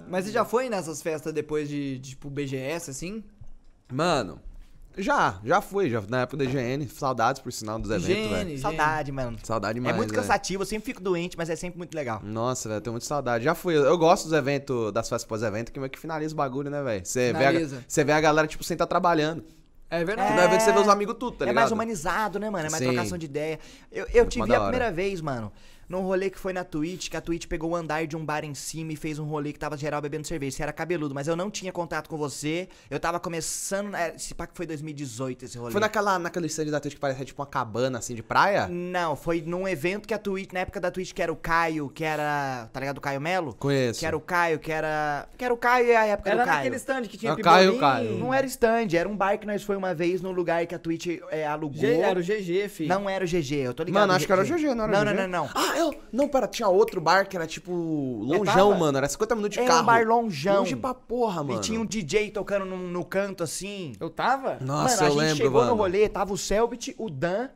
Ah. Mas você já foi nessas festas depois de, de, tipo, BGS, assim? Mano, já, já fui, já na época da DGN, saudades por sinal dos eventos, IGN, velho. Saudade, mano. Saudade mesmo. É muito é. cansativo, eu sempre fico doente, mas é sempre muito legal. Nossa, velho, tenho muita saudade. Já fui, eu gosto dos eventos, das festas pós-evento, que meio que finaliza o bagulho, né, velho? Você vê, você vê a galera, tipo, sem estar tá trabalhando. É verdade. É... No que você vê os amigos tudo, tá é ligado? É mais humanizado, né, mano? É mais Sim. trocação de ideia. Eu, eu te vi a primeira vez, mano num rolê que foi na Twitch, que a Twitch pegou o andar de um bar em cima e fez um rolê que tava geral bebendo cerveja. Você era cabeludo, mas eu não tinha contato com você. Eu tava começando. Esse que foi 2018 esse rolê. Foi naquela, naquele stand da Twitch que parecia é tipo uma cabana assim de praia? Não, foi num evento que a Twitch, na época da Twitch, que era o Caio, que era. Tá ligado? O Caio Melo? Conheço. Que era o Caio, que era. Que era o Caio e a época era do Caio. Era naquele stand que tinha o Caio, Caio. Não era stand, era um bar que nós foi uma vez num lugar que a Twitch é, alugou. G, era o GG, filho. Não era o GG, eu tô ligado. Mano, acho que era o GG, não era não, o GG. Não, não, não, não. Ah, ah, eu. Não, pera, tinha outro bar que era tipo é, lonjão, mano. Era 50 minutos de Era um bar longeão. Longe pra porra, mano. E tinha um DJ tocando no, no canto assim. Eu tava? Nossa, eu lembro a gente chegou mano. no rolê, tava o Selbit, o Dan,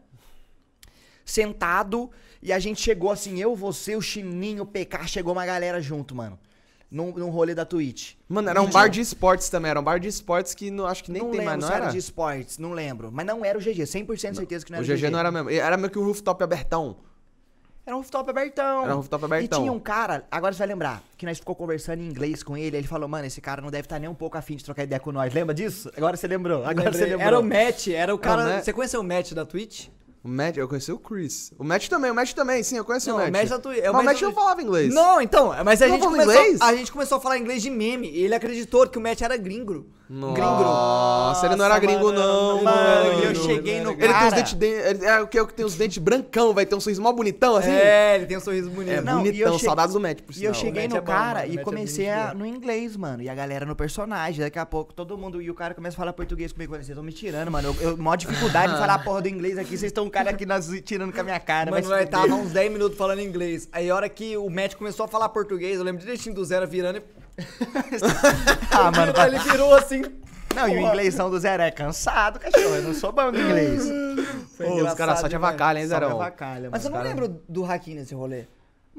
sentado, e a gente chegou assim, eu, você, o Chininho, o PK, chegou uma galera junto, mano. Num, num rolê da Twitch. Mano, era um bar de esportes também, era um bar de esportes que não, acho que nem não tem lembro mais, não se era? de esportes, não lembro. Mas não era o GG, 100% certeza que não era o O GG não era mesmo. Era meio que o rooftop abertão. Era um rooftop abertão. Era um rooftop abertão. E tinha um cara, agora você vai lembrar, que nós ficou conversando em inglês com ele, ele falou, mano, esse cara não deve estar tá nem um pouco afim de trocar ideia com nós. Lembra disso? Agora você lembrou. Agora você lembrou. Era o Matt, era o cara. Não, né? Você conheceu o Matt da Twitch? O Matt, eu conheci o Chris. O Matt também, o Matt também, sim, eu conheci não, o Matt. O Matt, da é Twi- é mas o Matt é não falava inglês. Não, então, mas a Não gente, falava começou, inglês? a gente começou a falar inglês de meme e ele acreditou que o Matt era gringo. Nossa, Nossa, ele não era gringo, não. Mano, mano. eu cheguei no Ele tem os cara. dentes. ele- É o que é o que tem os dentes brancão, vai ter um sorriso mó bonitão, assim. É, ele tem um sorriso bonito. É, Não, e eu bonitão, che- saudades do Matt, por E eu cheguei é no bom, cara e comecei a, no inglês, mano. E a galera no personagem. Daqui a pouco todo mundo. E o cara começa a falar português comigo. Vocês estão me tirando, mano. Eu, eu mó dificuldade em falar a porra do inglês aqui. Vocês estão um cara aqui nas, tirando com a minha cara. mas mas tava uns 10 minutos falando inglês. Aí a hora que o médico começou a falar português, eu lembro direitinho do zero virando e. ah, mano. Tá- Ele virou assim. Não, e o inglêsão do Zero é cansado, cachorro. Eu não sou bom de inglês. Foi Pô, os caras só te avacalham, hein, Zerão? Mas eu não cara... lembro do Hakim nesse rolê.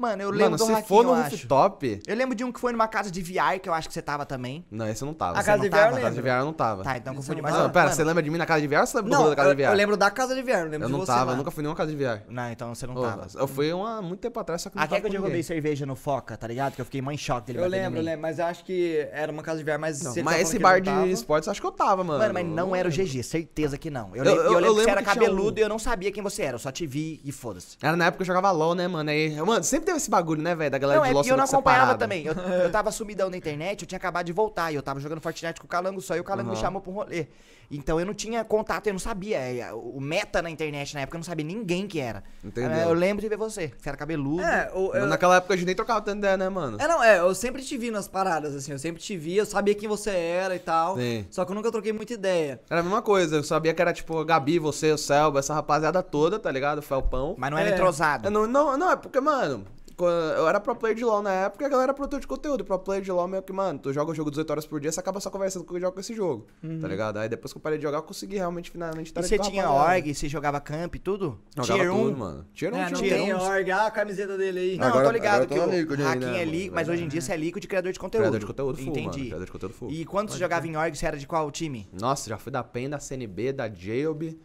Mano, eu lembro Mano, do se for no rooftop. Eu lembro de um que foi numa casa de VR, que eu acho que você tava também. Não, esse eu não tava. A casa de VR eu A casa de VR eu não tava. Tá, então confundi mais. Mano, pera, você lembra de mim na casa de VR ou você lembra do da casa eu, de VR? eu lembro da casa de VR, lembro Eu de não tava, lá. nunca fui em nenhuma casa de VR. Não, então você não tava. Eu fui uma, muito tempo atrás, só que não Aqui que eu com derrubei cerveja no Foca, tá ligado? Que eu fiquei mãe choque dele Eu lembro, eu lembro, mas eu acho que era uma casa de VR, mas. Não, tá Mas esse bar de eu esportes acho que eu tava, mano. Mano, mas não era o GG, certeza que não. Eu, Eu- eu- eu lembro que você era que um- cabeludo e eu não sabia quem você era, eu só te vi e foda-se. Era na época que eu jogava LOL, né, mano? Aí, mano, sempre deu esse bagulho, né, velho, da galera não, de Lost Não, é eu não acompanhava também. Eu, eu tava sumidão na internet, eu tinha acabado de voltar. E eu tava jogando Fortnite com o Calango só, e o Calango uhum. me chamou pra um rolê. Então eu não tinha contato, eu não sabia. É, é, o meta na internet na época, eu não sabia ninguém que era. Entendeu? É, eu lembro de ver você, que você era cabeludo. É, eu, eu... Naquela época a gente nem trocava tanto ideia, né, mano? É, não, é, eu sempre te vi nas paradas, assim, eu sempre te vi, eu sabia quem você era e tal. Sim. Só que eu nunca troquei muita ideia. Era a mesma coisa, eu sabia que era tipo a Gabi, você, o Selva, essa rapaziada toda, tá ligado? O Felpão. Mas não era é. entrosado. Não, não, não, é porque, mano, eu era pro player de LoL na época, a galera era produtor de conteúdo. Pro player de LoL meio que, mano, tu joga o jogo 18 horas por dia, você acaba só conversando com quem joga com esse jogo. Uhum. Tá ligado? Aí depois que eu parei de jogar, eu consegui realmente finalmente estar E você tinha rapaziada. org, você jogava camp, e tudo? Jogava tier 1, tudo, mano. Tier 1, é, não tier tem 1. org, ah, a camiseta dele aí. Não, agora, eu tô ligado que o Hacking né, é líquido, mas hoje em dia é. você é líquido de criador de conteúdo. Criador de conteúdo full, Entendi. Mano, criador de conteúdo full. E quando você jogava em org, você era de qual time? Nossa, já fui da PEN, da CNB, da Jailb.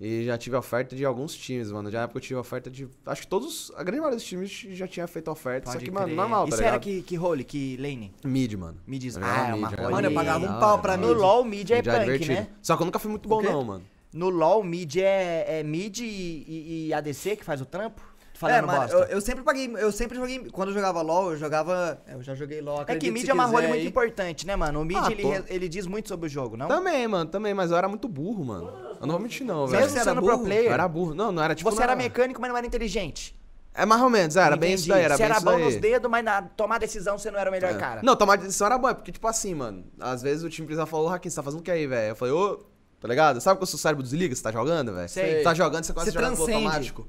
E já tive oferta de alguns times, mano. Já na época eu tive oferta de. Acho que todos. A grande maioria dos times já tinha feito oferta. Pode só que, crer. mano, normal, mal, tá Isso era que, que role, que lane? Mid, mano. Mid, é, ah, é uma role. Mano, eu pagava um pau pra mim. No LOL, mid é, mid é punk, né? Só que eu nunca fui muito bom, não, mano. No LOL, mid é, é mid e, e, e ADC que faz o trampo? é, mano, eu, eu, sempre paguei, eu sempre joguei, quando eu jogava LoL, eu jogava, é, eu já joguei LoL, É que mid é uma role muito importante, né, mano? O mid, ah, ele, ele diz muito sobre o jogo, não? Também, mano, também, mas eu era muito burro, mano. Eu não vou mentir, não, velho. Você era burro? Eu era burro. Não, não era tipo. Você não... era mecânico, mas não era inteligente. É mais ou menos, era Entendi. bem isso daí, era você bem era bom nos dedos, mas na tomar decisão você não era o melhor é. cara. Não, tomar decisão era bom, é porque, tipo assim, mano, às vezes o time precisava falar, Raquin, você tá fazendo o que aí, velho? Eu falei, ô, tá ligado? Sabe quando o seu cérebro desliga, você tá jogando, velho? Você tá jogando, você quase você joga automático.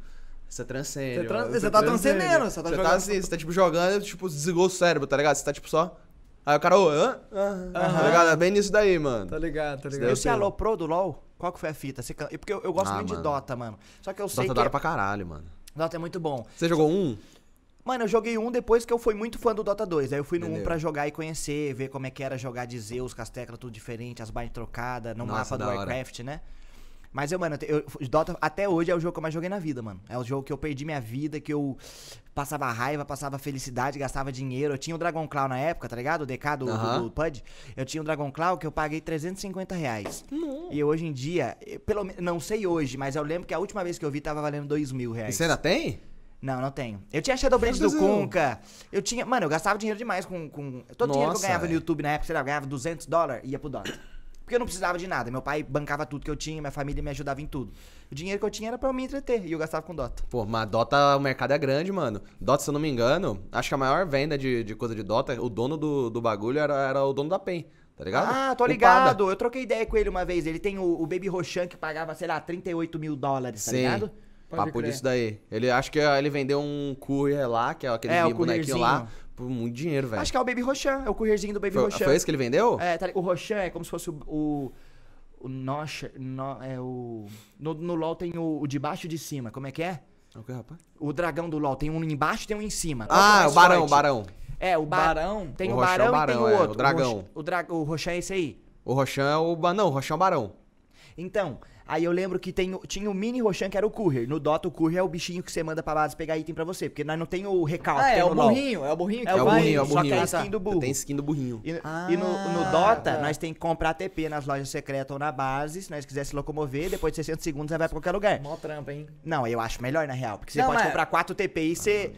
Você transcende. Você, trans... você tá transcendendo, você tá você tá jogando. Tá assim, você tá tipo jogando, tipo, desligou o cérebro, tá ligado? Você tá tipo só. Aí o cara, ô, hã? Ah, ah, tá ligado? É bem nisso daí, mano. Tá ligado, tá ligado. E você é aloprou do LOL? Qual que foi a fita? Você can... Porque eu, eu gosto ah, muito mano. de Dota, mano. Só que eu sei Dota é que... Dota pra caralho, mano. Dota é muito bom. Você jogou um? Mano, eu joguei um depois que eu fui muito fã do Dota 2. Aí eu fui no Entendeu? um pra jogar e conhecer, ver como é que era jogar de Zeus, com as teclas tudo diferente, as bairras trocadas, no Nossa, mapa do Warcraft, hora. né? Mas eu, mano, eu, Dota até hoje é o jogo que eu mais joguei na vida, mano. É o jogo que eu perdi minha vida, que eu passava raiva, passava felicidade, gastava dinheiro. Eu tinha o Dragon Claw na época, tá ligado? O DK do, uhum. do, do PUD. Eu tinha o Dragon Claw que eu paguei 350 reais. Não. E hoje em dia, pelo não sei hoje, mas eu lembro que a última vez que eu vi tava valendo 2 mil reais. E você ainda tem? Não, não tenho. Eu tinha Shadow Brand do Conca. Eu tinha. Mano, eu gastava dinheiro demais com. com todo Nossa, dinheiro que eu ganhava é. no YouTube na época, sei lá, eu ganhava 200 dólares ia pro Dota. Porque eu não precisava de nada. Meu pai bancava tudo que eu tinha, minha família me ajudava em tudo. O dinheiro que eu tinha era pra eu me entreter e eu gastava com Dota. Pô, mas Dota, o mercado é grande, mano. Dota, se eu não me engano, acho que a maior venda de, de coisa de Dota, o dono do, do bagulho era, era o dono da PEN. Tá ligado? Ah, tô ligado. Upada. Eu troquei ideia com ele uma vez. Ele tem o, o Baby Roshan que pagava, sei lá, 38 mil dólares, tá Sim. tá ligado? Pode Papo crer. disso daí. Ele acho que ah, ele vendeu um courier lá, que é aquele é, bonequinho lá, por muito dinheiro, velho. Acho que é o Baby Rocham, é o courierzinho do Baby foi, Foi esse que ele vendeu? É, tá, o Rocham é como se fosse o. o, o No, é o. No, no LOL tem o, o de baixo e de cima. Como é que é? O que, rapaz? O dragão do LOL. Tem um embaixo e tem um em cima. Qual ah, é o, barão, o barão. É, o barão. Tem o, o barão, é o barão e tem é, o outro. o dragão. O, o, dra... o é esse aí. O Rocham é o. Não, o é o barão. Então, Aí eu lembro que tem, tinha o mini Roshan, que era o courier. No Dota, o courier é o bichinho que você manda pra base pegar item pra você. Porque nós não tem o recalque. Ah, é, é o burrinho, é o burrinho é que é, é o burrinho, é o é burrinho. Só tem skin do burro. Tem skin do burrinho. E, ah, e no, no, Dota, é. nós tem que comprar TP nas lojas secretas ou na base. Se nós quiser se locomover, depois de 60 segundos, você vai pra qualquer lugar. Mó trampa, hein? Não, eu acho melhor, na real. Porque você não, pode mas... comprar 4 TP e você...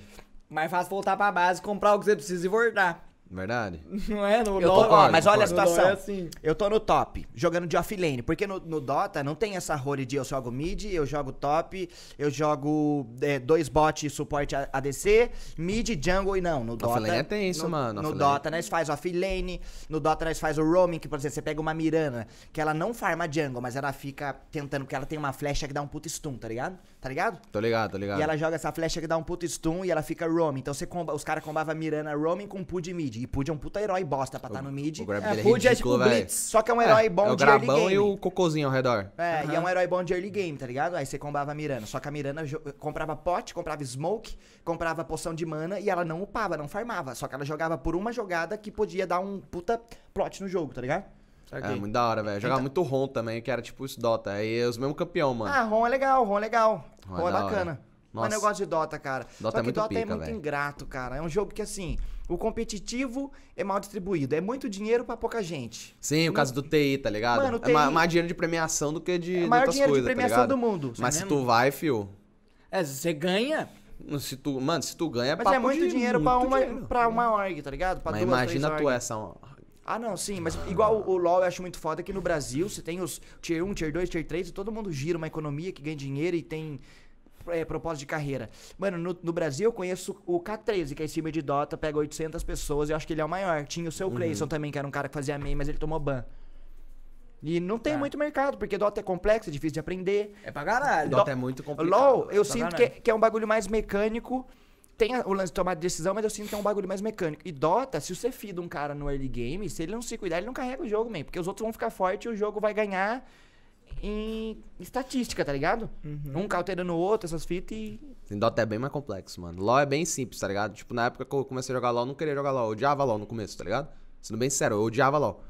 Mais fácil voltar pra base, comprar o que você precisa e voltar. Verdade. Não é? No eu Dota. Tô, ó, mas olha a é situação. É assim. Eu tô no top, jogando de offlane. Porque no, no, Dota não tem essa role de eu jogo mid, eu jogo top, eu jogo é, dois bots suporte ADC, mid, jungle e não. No Dota. Offlane é tenso, no, mano. No Dota nós faz offlane, no Dota nós faz o roaming, que por exemplo, você pega uma Mirana, que ela não farma jungle, mas ela fica tentando, porque ela tem uma flecha que dá um puto stun, tá ligado? Tá ligado? Tô ligado, tô ligado. E ela joga essa flecha que dá um puto stun e ela fica roaming. Então você comba, os caras combavam Mirana roaming com PUD mid. E Pud é um puta herói bosta pra estar tá no mid. O grab é, dele é, Pud é, é tipo véio. Blitz, só que é um é, herói é, bom é de early game. o e o cocôzinho ao redor. É, uhum. e é um herói bom de early game, tá ligado? Aí você combava a Mirana. Só que a Mirana comprava pote, comprava smoke, comprava poção de mana e ela não upava, não farmava. Só que ela jogava por uma jogada que podia dar um puta plot no jogo, tá ligado? É, muito da hora, velho. Jogava então... muito Ron também, que era tipo isso Dota. Aí é os mesmos campeão, mano. Ah, Ron é legal, Ron é legal. Ron, Ron é, é bacana. Nossa. negócio de Dota, cara. Dota Só que muito Dota pica, é muito véio. ingrato, cara. É um jogo que, assim, o competitivo é mal distribuído. É muito dinheiro para pouca gente. Sim, o caso do TI, tá ligado? Mano, TI... É mais dinheiro de premiação do que de. É maior dinheiro de tá premiação tá do mundo. Mas se tu vai, fio. É, você ganha. Se tu, mano, se tu ganha, é Mas é muito de... dinheiro para uma, Pra uma org, tá ligado? Pra mas duas, imagina tu org. essa ah, não, sim, mas igual o, o LoL eu acho muito foda que no Brasil você tem os tier 1, tier 2, tier 3 e todo mundo gira uma economia que ganha dinheiro e tem é, propósito de carreira. Mano, no, no, Brasil eu conheço o K13, que é cima de Dota, pega 800 pessoas e eu acho que ele é o maior. Tinha o seu uhum. Clayson também, que era um cara que fazia MEI, mas ele tomou ban. E não tem tá. muito mercado, porque Dota é complexo, é difícil de aprender. É pra caralho. Dota, Dota é muito complicado. LOL, eu sinto que, é, que é um bagulho mais mecânico tem o lance de tomar de decisão, mas eu sinto que é um bagulho mais mecânico. E Dota, se você fida um cara no early game, se ele não se cuidar, ele não carrega o jogo, man, porque os outros vão ficar fortes e o jogo vai ganhar em estatística, tá ligado? Uhum. Um cauterando o outro, essas fitas e. Dota é bem mais complexo, mano. LOL é bem simples, tá ligado? Tipo, na época que eu comecei a jogar LOL, eu não queria jogar LOL. Eu odiava LOL no começo, tá ligado? Sendo bem sério, eu odiava LOL.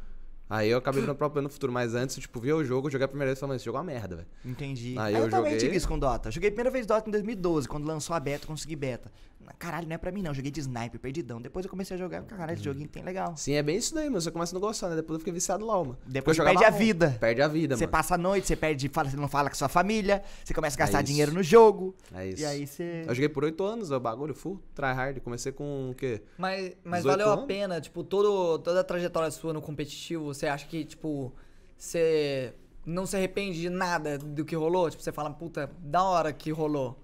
Aí eu acabei virando próprio no futuro, mas antes tipo, vi o jogo, joguei a primeira vez e falei, esse jogo é uma merda, velho. Entendi. Aí eu, eu também joguei... tive isso com Dota. Joguei a primeira vez Dota em 2012, quando lançou a beta, consegui beta caralho, não é pra mim não. Joguei de sniper, perdidão. Depois eu comecei a jogar, caralho, esse joguinho tem legal. Sim, é bem isso daí, mano. Você começa a não gostar, né? Depois eu fiquei viciado lá, mano. Depois você perde a vida. Perde a vida, você mano. Você passa a noite, você perde, fala, você não fala com sua família, você começa a é gastar é dinheiro no jogo. É isso. E aí você. Eu joguei por oito anos, é o bagulho, full tryhard. Comecei com o quê? Mas, mas valeu anos? a pena, tipo, todo, toda a trajetória sua no competitivo, você acha que, tipo, você não se arrepende de nada do que rolou? Tipo, você fala, puta, da hora que rolou.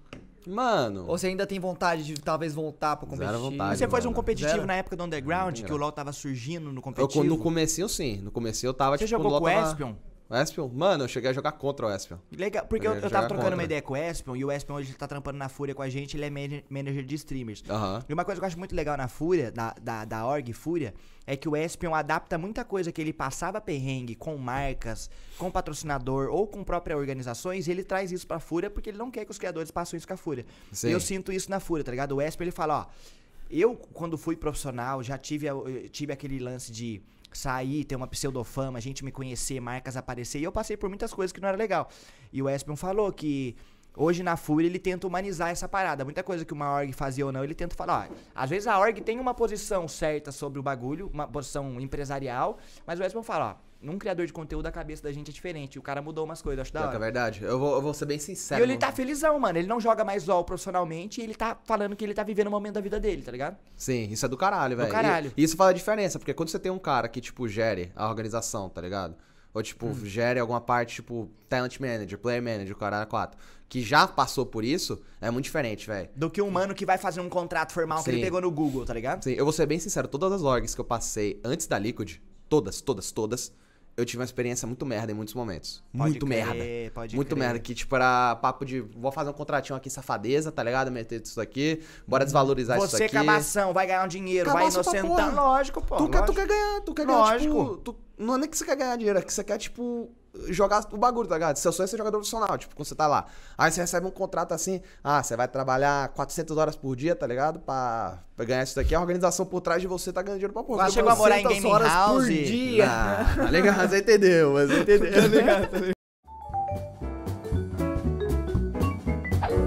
Mano. Ou você ainda tem vontade de talvez voltar pra competitivo Zero vontade, você faz um competitivo Zero. na época do Underground, que o LoL tava surgindo no competitivo? Eu, no começo sim. No começo eu tava, você tipo, jogou com o tava... Espion? Espion, mano, eu cheguei a jogar contra o Espion. Legal, porque eu, eu, eu tava trocando contra. uma ideia com o Espion e o Espion hoje tá trampando na Fúria com a gente, ele é man manager de streamers. E uma coisa que eu acho muito legal na Fúria, da, da, da org Fúria, é que o Espion adapta muita coisa que ele passava perrengue com marcas, com patrocinador ou com próprias organizações, e ele traz isso pra Fúria porque ele não quer que os criadores passem isso com a Fúria. Sim. E eu sinto isso na Fúria, tá ligado? O Espion ele fala, ó eu, quando fui profissional, já tive, eh, tive aquele lance de sair, ter uma pseudofama, gente me conhecer, marcas aparecer, e eu passei por muitas coisas que não era legal. E o Espion falou que Hoje na FURIA ele tenta humanizar essa parada. Muita coisa que uma org fazia ou não, ele tenta falar. Ó, às vezes a org tem uma posição certa sobre o bagulho, uma posição empresarial, mas o Esmond falar, ó, num criador de conteúdo a cabeça da gente é diferente. O cara mudou umas coisas, acho da é hora. É verdade. Eu vou, eu vou ser bem sincero. E ele tá felizão, mano. Ele não joga mais LOL profissionalmente e ele tá falando que ele tá vivendo o momento da vida dele, tá ligado? Sim, isso é do caralho, velho. Do caralho. E, isso faz a diferença, porque quando você tem um cara que, tipo, gere a organização, tá ligado? Ou, tipo, hum. gere alguma parte, tipo, talent manager, player manager, o quatro, 4. Que já passou por isso, é muito diferente, velho. Do que um mano que vai fazer um contrato formal Sim. que ele pegou no Google, tá ligado? Sim, eu vou ser bem sincero, todas as orgs que eu passei antes da Liquid, todas, todas, todas, eu tive uma experiência muito merda em muitos momentos. Pode muito crer, merda. Pode muito crer. merda. Que, tipo, era papo de vou fazer um contratinho aqui, safadeza, tá ligado? Meter isso aqui, bora desvalorizar Você, isso aqui. Você, cabação, vai ganhar um dinheiro, vai inocentando. Lógico, pô. Tu, lógico. Quer, tu quer ganhar, tu quer ganhar, tipo, lógico. Tipo, tu, não é nem que você quer ganhar dinheiro, é que você quer, tipo, jogar o bagulho, tá ligado? Seu sonho é ser jogador profissional, tipo, quando você tá lá. Aí você recebe um contrato assim, ah, você vai trabalhar 400 horas por dia, tá ligado? Pra, pra ganhar isso daqui. A organização por trás de você tá ganhando dinheiro pra porra. Você chegou a morar em gaming horas house. por dia. Ah, tá ligado? Você entendeu, mas tá entendeu. Tá ligado, tá ligado.